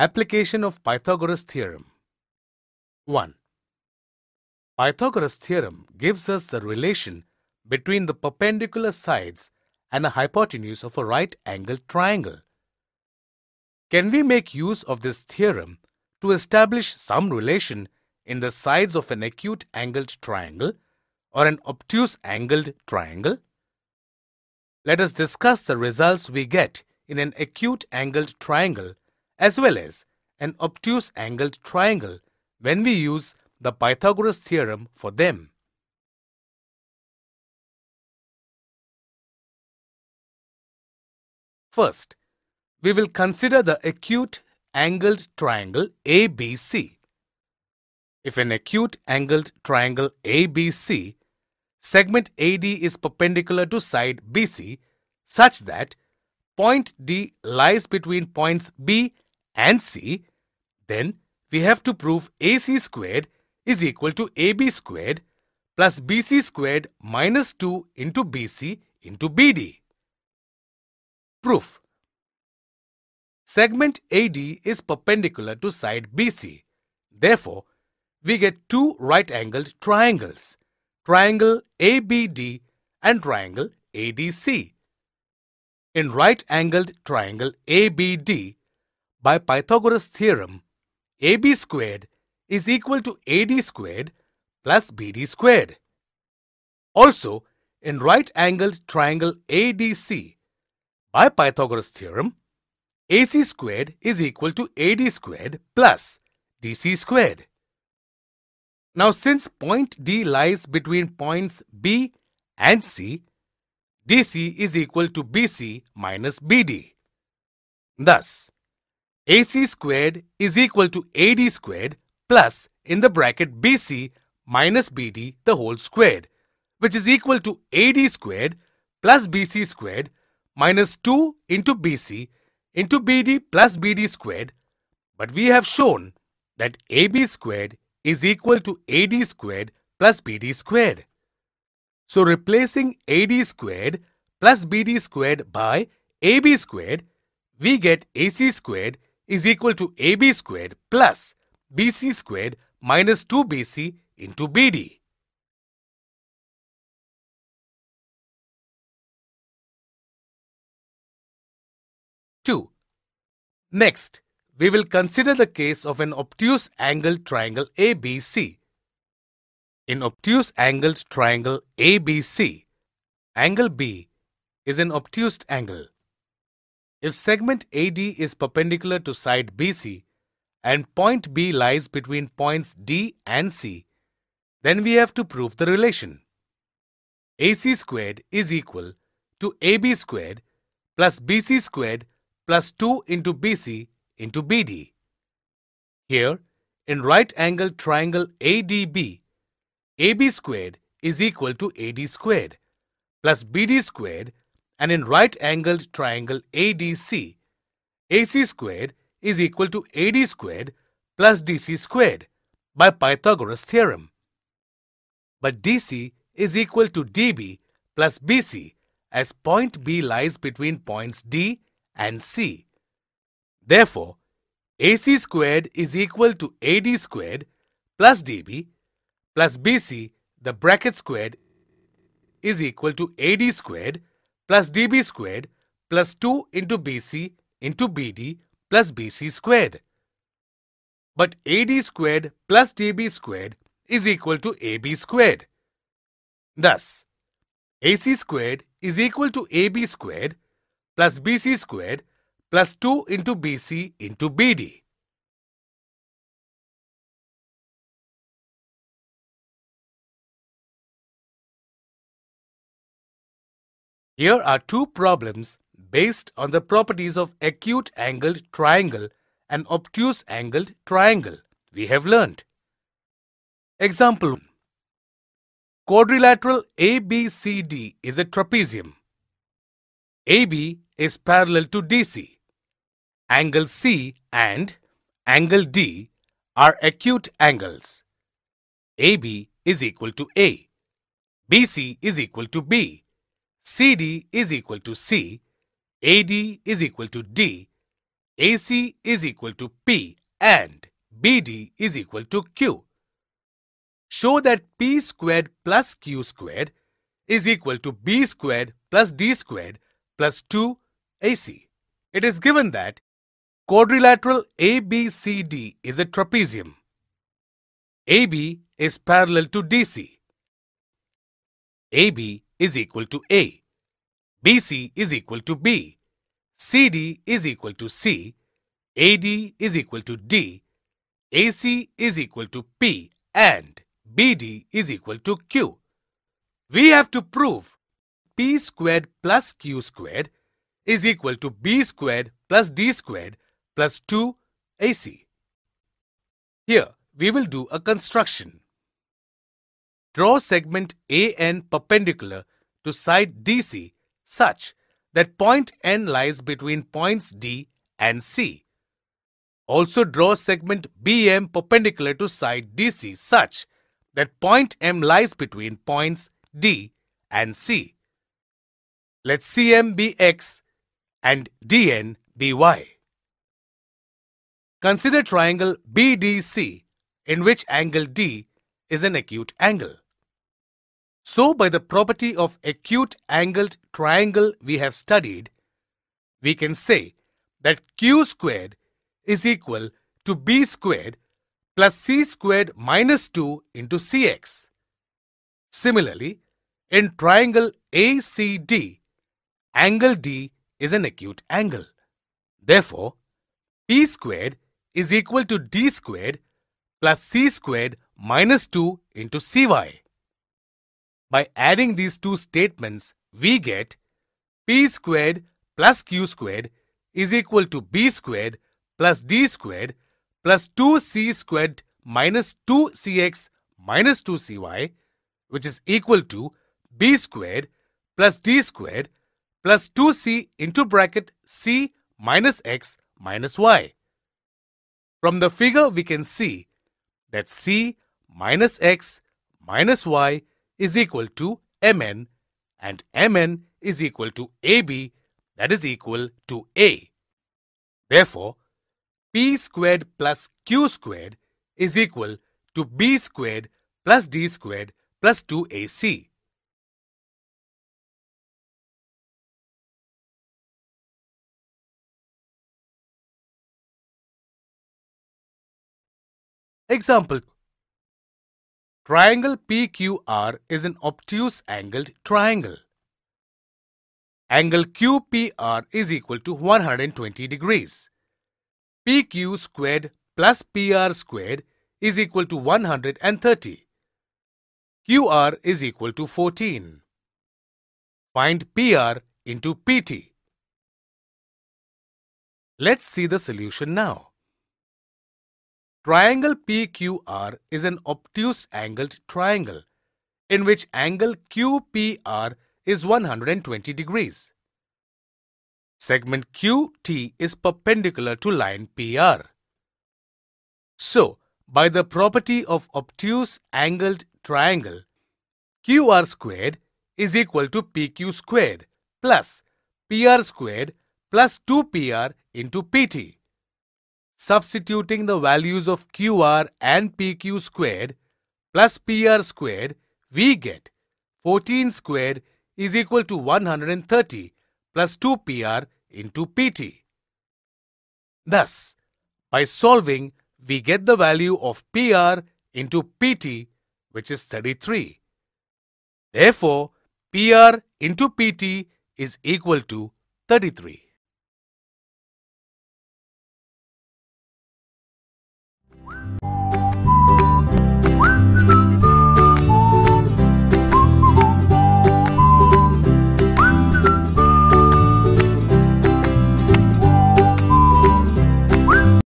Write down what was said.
Application of Pythagoras theorem 1. Pythagoras theorem gives us the relation between the perpendicular sides and a hypotenuse of a right angled triangle. Can we make use of this theorem to establish some relation in the sides of an acute angled triangle or an obtuse angled triangle? Let us discuss the results we get in an acute angled triangle as well as an obtuse angled triangle when we use the Pythagoras theorem for them. First, we will consider the acute angled triangle ABC. If an acute angled triangle ABC, segment AD is perpendicular to side BC such that point D lies between points B and C, then we have to prove AC squared is equal to AB squared plus BC squared minus 2 into BC into BD. Proof Segment AD is perpendicular to side BC. Therefore, we get two right-angled triangles, triangle ABD and triangle ADC. In right-angled triangle ABD, by Pythagoras' theorem, AB squared is equal to AD squared plus BD squared. Also, in right-angled triangle ADC, by Pythagoras' theorem, AC squared is equal to AD squared plus DC squared. Now, since point D lies between points B and C, DC is equal to BC minus BD. Thus, AC squared is equal to AD squared plus in the bracket BC minus BD the whole squared which is equal to AD squared plus BC squared minus 2 into BC into BD plus BD squared but we have shown that AB squared is equal to AD squared plus BD squared. So replacing AD squared plus BD squared by AB squared, we get AC squared is equal to AB squared plus BC squared minus 2BC into BD. Two. Next, we will consider the case of an obtuse angled triangle ABC. In obtuse angled triangle ABC, angle B is an obtuse angle if segment AD is perpendicular to side BC and point B lies between points D and C, then we have to prove the relation. AC squared is equal to AB squared plus BC squared plus 2 into BC into BD. Here, in right angle triangle ADB, AB squared is equal to AD squared plus BD squared and in right angled triangle ADC, AC squared is equal to AD squared plus DC squared by Pythagoras theorem. But DC is equal to DB plus BC as point B lies between points D and C. Therefore, AC squared is equal to AD squared plus DB plus BC the bracket squared is equal to AD squared plus dB squared plus 2 into BC into BD plus BC squared. But AD squared plus DB squared is equal to AB squared. Thus, AC squared is equal to AB squared plus BC squared plus 2 into BC into BD. Here are two problems based on the properties of acute angled triangle and obtuse angled triangle we have learned. Example Quadrilateral ABCD is a trapezium. AB is parallel to DC. Angle C and angle D are acute angles. AB is equal to A. BC is equal to B CD is equal to C, AD is equal to D, AC is equal to P and BD is equal to Q. Show that P squared plus Q squared is equal to B squared plus D squared plus 2AC. It is given that quadrilateral ABCD is a trapezium. AB is parallel to DC. AB is equal to A, BC is equal to B, CD is equal to C, AD is equal to D, AC is equal to P and BD is equal to Q. We have to prove P squared plus Q squared is equal to B squared plus D squared plus 2AC. Here, we will do a construction. Draw segment AN perpendicular to side DC such that point N lies between points D and C. Also draw segment BM perpendicular to side DC such that point M lies between points D and C. Let CM be X and DN be Y. Consider triangle BDC in which angle D is an acute angle. So, by the property of acute angled triangle we have studied, we can say that q squared is equal to b squared plus c squared minus 2 into cx. Similarly, in triangle ACD, angle D is an acute angle. Therefore, p squared is equal to d squared plus c squared minus 2 into cy. By adding these two statements, we get p squared plus q squared is equal to b squared plus d squared plus 2c squared minus 2cx minus 2cy which is equal to b squared plus d squared plus 2c into bracket c minus x minus y. From the figure we can see that c minus x minus y is equal to Mn and Mn is equal to AB that is equal to A. Therefore, P squared plus Q squared is equal to B squared plus D squared plus 2AC. Example Triangle PQR is an obtuse angled triangle. Angle QPR is equal to 120 degrees. PQ squared plus PR squared is equal to 130. QR is equal to 14. Find PR into PT. Let's see the solution now. Triangle PQR is an obtuse angled triangle in which angle QPR is 120 degrees. Segment QT is perpendicular to line PR. So, by the property of obtuse angled triangle, QR squared is equal to PQ squared plus PR squared plus 2PR into PT substituting the values of QR and PQ squared plus PR squared, we get 14 squared is equal to 130 plus 2PR into PT. Thus, by solving, we get the value of PR into PT, which is 33. Therefore, PR into PT is equal to 33.